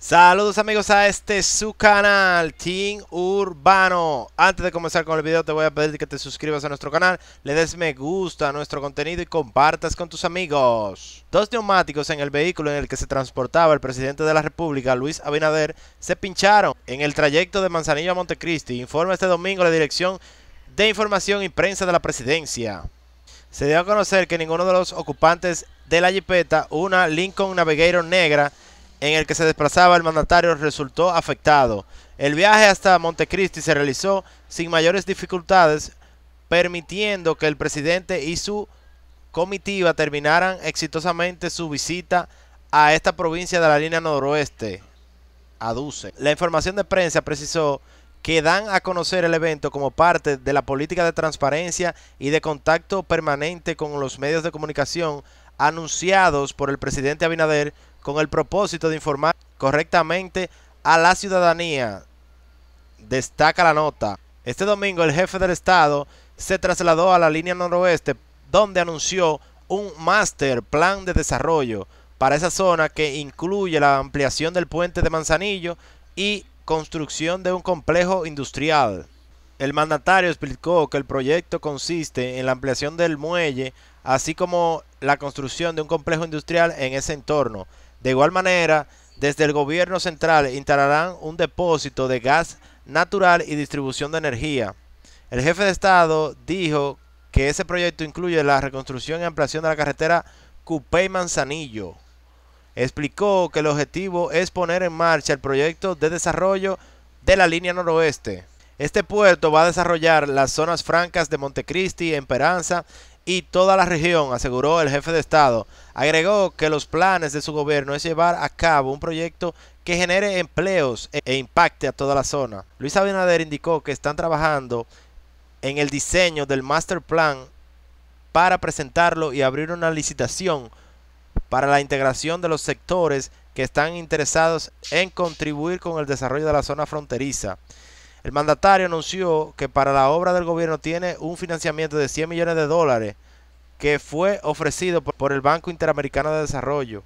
Saludos amigos a este su canal Team Urbano Antes de comenzar con el video te voy a pedir que te suscribas a nuestro canal Le des me gusta a nuestro contenido y compartas con tus amigos Dos neumáticos en el vehículo en el que se transportaba el presidente de la república Luis Abinader Se pincharon en el trayecto de Manzanillo a Montecristi Informa este domingo la dirección de información y prensa de la presidencia Se dio a conocer que ninguno de los ocupantes de la jipeta Una Lincoln Navigator negra en el que se desplazaba el mandatario resultó afectado. El viaje hasta Montecristi se realizó sin mayores dificultades, permitiendo que el presidente y su comitiva terminaran exitosamente su visita a esta provincia de la línea noroeste, aduce. La información de prensa precisó que dan a conocer el evento como parte de la política de transparencia y de contacto permanente con los medios de comunicación anunciados por el presidente Abinader con el propósito de informar correctamente a la ciudadanía. Destaca la nota. Este domingo el jefe del Estado se trasladó a la línea noroeste donde anunció un master plan de desarrollo para esa zona que incluye la ampliación del puente de Manzanillo y construcción de un complejo industrial. El mandatario explicó que el proyecto consiste en la ampliación del muelle, así como la construcción de un complejo industrial en ese entorno, de igual manera, desde el gobierno central instalarán un depósito de gas natural y distribución de energía. El jefe de Estado dijo que ese proyecto incluye la reconstrucción y ampliación de la carretera Cupey Manzanillo. Explicó que el objetivo es poner en marcha el proyecto de desarrollo de la línea noroeste. Este puerto va a desarrollar las zonas francas de Montecristi, Emperanza, y toda la región, aseguró el jefe de Estado. Agregó que los planes de su gobierno es llevar a cabo un proyecto que genere empleos e, e impacte a toda la zona. Luis Abinader indicó que están trabajando en el diseño del master plan para presentarlo y abrir una licitación para la integración de los sectores que están interesados en contribuir con el desarrollo de la zona fronteriza. El mandatario anunció que para la obra del gobierno tiene un financiamiento de 100 millones de dólares que fue ofrecido por el Banco Interamericano de Desarrollo.